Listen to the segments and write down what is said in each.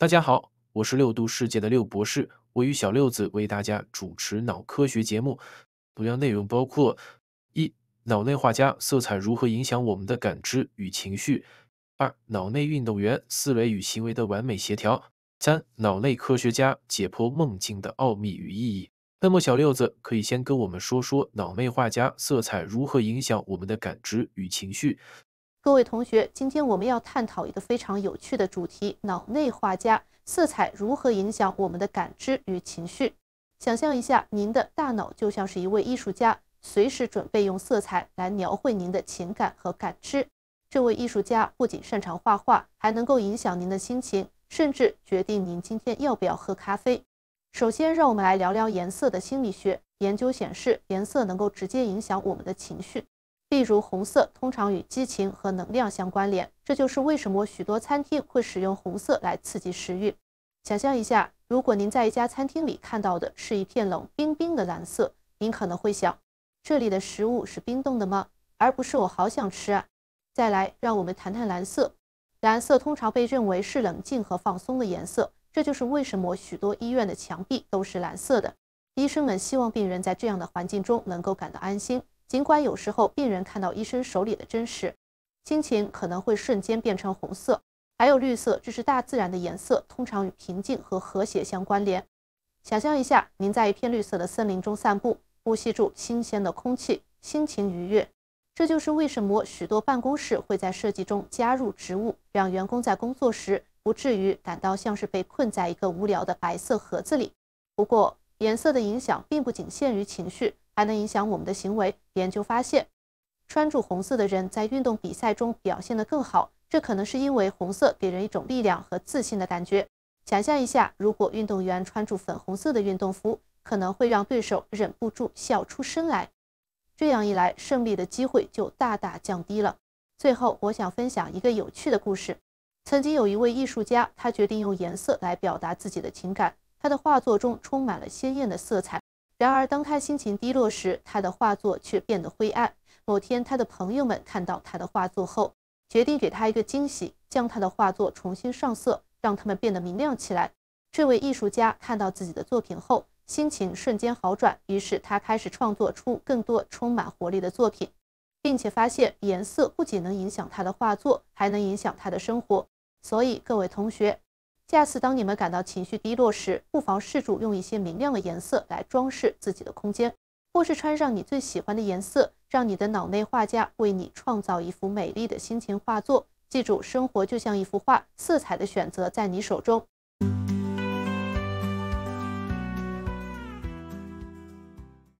大家好，我是六度世界的六博士，我与小六子为大家主持脑科学节目，主要内容包括：一、脑内画家色彩如何影响我们的感知与情绪；二、脑内运动员思维与行为的完美协调；三、脑内科学家解剖梦境的奥秘与意义。那么，小六子可以先跟我们说说脑内画家色彩如何影响我们的感知与情绪。各位同学，今天我们要探讨一个非常有趣的主题：脑内画家色彩如何影响我们的感知与情绪。想象一下，您的大脑就像是一位艺术家，随时准备用色彩来描绘您的情感和感知。这位艺术家不仅擅长画画，还能够影响您的心情，甚至决定您今天要不要喝咖啡。首先，让我们来聊聊颜色的心理学。研究显示，颜色能够直接影响我们的情绪。例如，红色通常与激情和能量相关联，这就是为什么许多餐厅会使用红色来刺激食欲。想象一下，如果您在一家餐厅里看到的是一片冷冰冰的蓝色，您可能会想：这里的食物是冰冻的吗？而不是我好想吃啊！再来，让我们谈谈蓝色。蓝色通常被认为是冷静和放松的颜色，这就是为什么许多医院的墙壁都是蓝色的。医生们希望病人在这样的环境中能够感到安心。尽管有时候病人看到医生手里的针时，心情可能会瞬间变成红色，还有绿色，这是大自然的颜色，通常与平静和和谐相关联。想象一下，您在一片绿色的森林中散步，呼吸住新鲜的空气，心情愉悦。这就是为什么许多办公室会在设计中加入植物，让员工在工作时不至于感到像是被困在一个无聊的白色盒子里。不过，颜色的影响并不仅限于情绪。还能影响我们的行为。研究发现，穿着红色的人在运动比赛中表现得更好，这可能是因为红色给人一种力量和自信的感觉。想象一下，如果运动员穿着粉红色的运动服，可能会让对手忍不住笑出声来，这样一来，胜利的机会就大大降低了。最后，我想分享一个有趣的故事。曾经有一位艺术家，他决定用颜色来表达自己的情感。他的画作中充满了鲜艳的色彩。然而，当他心情低落时，他的画作却变得灰暗。某天，他的朋友们看到他的画作后，决定给他一个惊喜，将他的画作重新上色，让他们变得明亮起来。这位艺术家看到自己的作品后，心情瞬间好转，于是他开始创作出更多充满活力的作品，并且发现颜色不仅能影响他的画作，还能影响他的生活。所以，各位同学。下次当你们感到情绪低落时，不妨试着用一些明亮的颜色来装饰自己的空间，或是穿上你最喜欢的颜色，让你的脑内画家为你创造一幅美丽的心情画作。记住，生活就像一幅画，色彩的选择在你手中。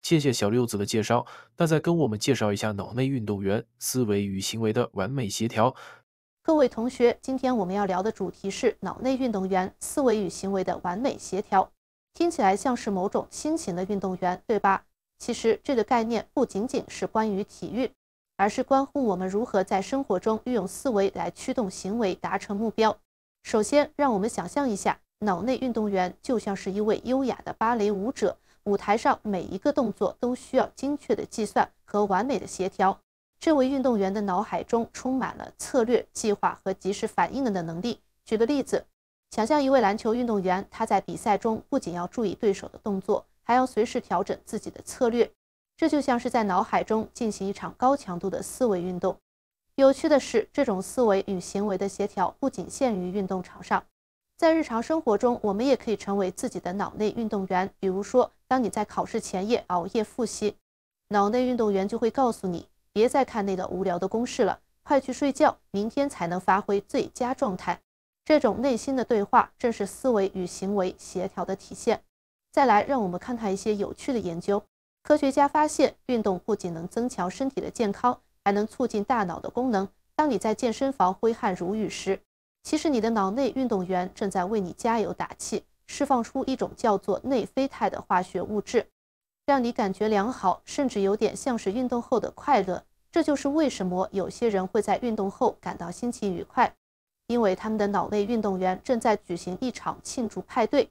谢谢小六子的介绍，那再跟我们介绍一下脑内运动员思维与行为的完美协调。各位同学，今天我们要聊的主题是脑内运动员思维与行为的完美协调，听起来像是某种新型的运动员，对吧？其实这个概念不仅仅是关于体育，而是关乎我们如何在生活中运用思维来驱动行为，达成目标。首先，让我们想象一下，脑内运动员就像是一位优雅的芭蕾舞者，舞台上每一个动作都需要精确的计算和完美的协调。这位运动员的脑海中充满了策略、计划和及时反应的能力。举个例子，想象一位篮球运动员，他在比赛中不仅要注意对手的动作，还要随时调整自己的策略。这就像是在脑海中进行一场高强度的思维运动。有趣的是，这种思维与行为的协调不仅限于运动场上，在日常生活中，我们也可以成为自己的脑内运动员。比如说，当你在考试前夜熬夜复习，脑内运动员就会告诉你。别再看那个无聊的公式了，快去睡觉，明天才能发挥最佳状态。这种内心的对话正是思维与行为协调的体现。再来，让我们看看一些有趣的研究。科学家发现，运动不仅能增强身体的健康，还能促进大脑的功能。当你在健身房挥汗如雨时，其实你的脑内运动员正在为你加油打气，释放出一种叫做内啡肽的化学物质。让你感觉良好，甚至有点像是运动后的快乐。这就是为什么有些人会在运动后感到心情愉快，因为他们的脑内运动员正在举行一场庆祝派对。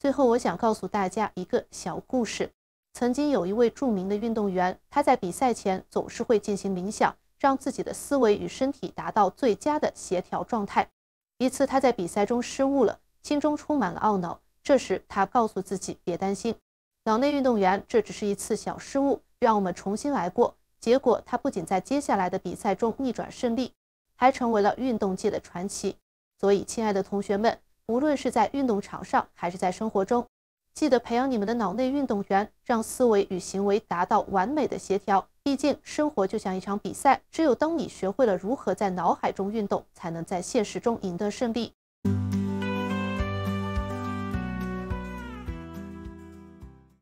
最后，我想告诉大家一个小故事。曾经有一位著名的运动员，他在比赛前总是会进行冥想，让自己的思维与身体达到最佳的协调状态。一次他在比赛中失误了，心中充满了懊恼。这时他告诉自己：“别担心。”脑内运动员，这只是一次小失误，让我们重新来过。结果他不仅在接下来的比赛中逆转胜利，还成为了运动界的传奇。所以，亲爱的同学们，无论是在运动场上还是在生活中，记得培养你们的脑内运动员，让思维与行为达到完美的协调。毕竟，生活就像一场比赛，只有当你学会了如何在脑海中运动，才能在现实中赢得胜利。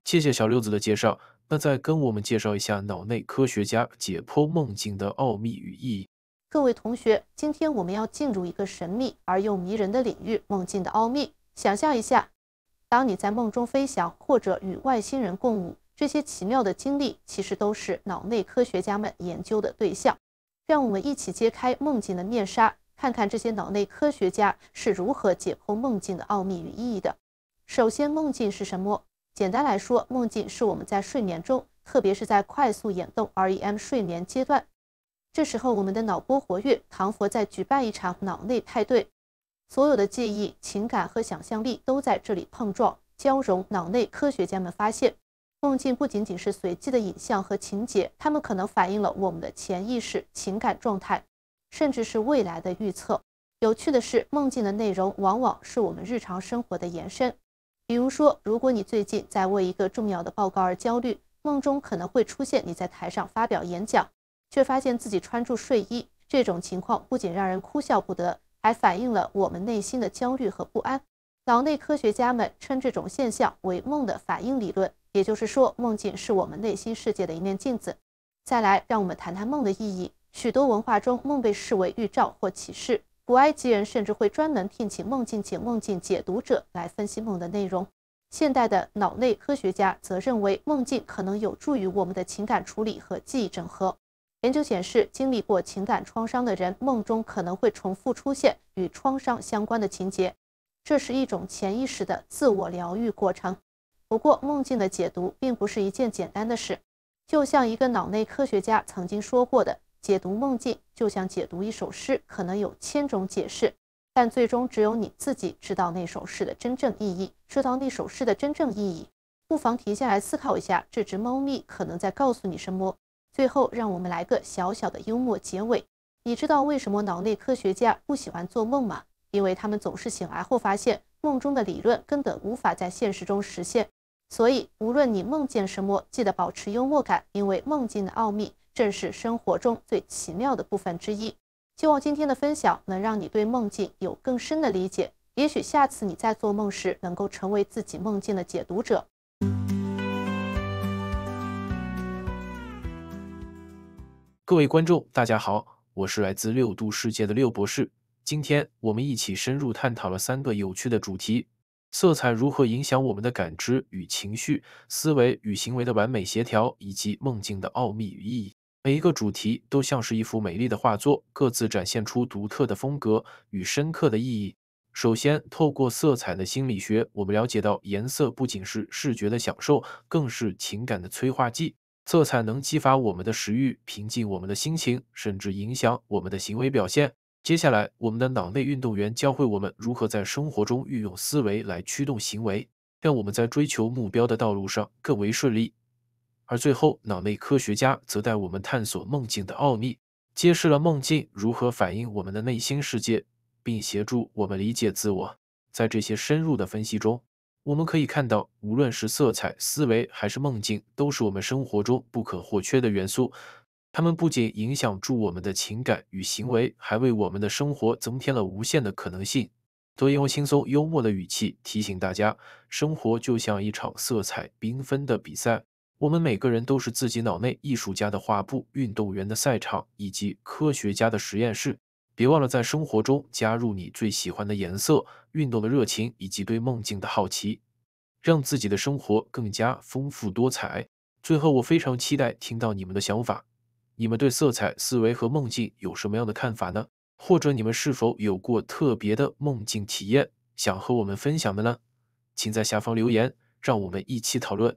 谢谢小六子的介绍，那再跟我们介绍一下脑内科学家解剖梦境的奥秘与意义。各位同学，今天我们要进入一个神秘而又迷人的领域——梦境的奥秘。想象一下，当你在梦中飞翔，或者与外星人共舞，这些奇妙的经历其实都是脑内科学家们研究的对象。让我们一起揭开梦境的面纱，看看这些脑内科学家是如何解剖梦境的奥秘与意义的。首先，梦境是什么？简单来说，梦境是我们在睡眠中，特别是在快速眼动 （REM） 睡眠阶段，这时候我们的脑波活跃，仿佛在举办一场脑内派对。所有的记忆、情感和想象力都在这里碰撞交融。脑内科学家们发现，梦境不仅仅是随机的影像和情节，它们可能反映了我们的潜意识情感状态，甚至是未来的预测。有趣的是，梦境的内容往往是我们日常生活的延伸。比如说，如果你最近在为一个重要的报告而焦虑，梦中可能会出现你在台上发表演讲，却发现自己穿着睡衣。这种情况不仅让人哭笑不得，还反映了我们内心的焦虑和不安。脑内科学家们称这种现象为“梦的反应理论”，也就是说，梦境是我们内心世界的一面镜子。再来，让我们谈谈梦的意义。许多文化中，梦被视为预兆或启示。古埃及人甚至会专门聘请梦境解梦境解读者来分析梦的内容。现代的脑内科学家则认为，梦境可能有助于我们的情感处理和记忆整合。研究显示，经历过情感创伤的人，梦中可能会重复出现与创伤相关的情节，这是一种潜意识的自我疗愈过程。不过，梦境的解读并不是一件简单的事，就像一个脑内科学家曾经说过的。解读梦境就像解读一首诗，可能有千种解释，但最终只有你自己知道那首诗的真正意义。知道那首诗的真正意义，不妨停下来思考一下，这只猫咪可能在告诉你什么。最后，让我们来个小小的幽默结尾。你知道为什么脑内科学家不喜欢做梦吗？因为他们总是醒来后发现梦中的理论根本无法在现实中实现。所以，无论你梦见什么，记得保持幽默感，因为梦境的奥秘。正是生活中最奇妙的部分之一。希望今天的分享能让你对梦境有更深的理解。也许下次你在做梦时，能够成为自己梦境的解读者。各位观众，大家好，我是来自六度世界的六博士。今天我们一起深入探讨了三个有趣的主题：色彩如何影响我们的感知与情绪、思维与行为的完美协调，以及梦境的奥秘与意义。每一个主题都像是一幅美丽的画作，各自展现出独特的风格与深刻的意义。首先，透过色彩的心理学，我们了解到颜色不仅是视觉的享受，更是情感的催化剂。色彩能激发我们的食欲，平静我们的心情，甚至影响我们的行为表现。接下来，我们的脑内运动员教会我们如何在生活中运用思维来驱动行为，让我们在追求目标的道路上更为顺利。而最后，脑内科学家则带我们探索梦境的奥秘，揭示了梦境如何反映我们的内心世界，并协助我们理解自我。在这些深入的分析中，我们可以看到，无论是色彩、思维还是梦境，都是我们生活中不可或缺的元素。它们不仅影响住我们的情感与行为，还为我们的生活增添了无限的可能性。所以轻松幽默的语气提醒大家：生活就像一场色彩缤纷的比赛。我们每个人都是自己脑内艺术家的画布、运动员的赛场以及科学家的实验室。别忘了在生活中加入你最喜欢的颜色、运动的热情以及对梦境的好奇，让自己的生活更加丰富多彩。最后，我非常期待听到你们的想法。你们对色彩、思维和梦境有什么样的看法呢？或者你们是否有过特别的梦境体验想和我们分享的呢？请在下方留言，让我们一起讨论。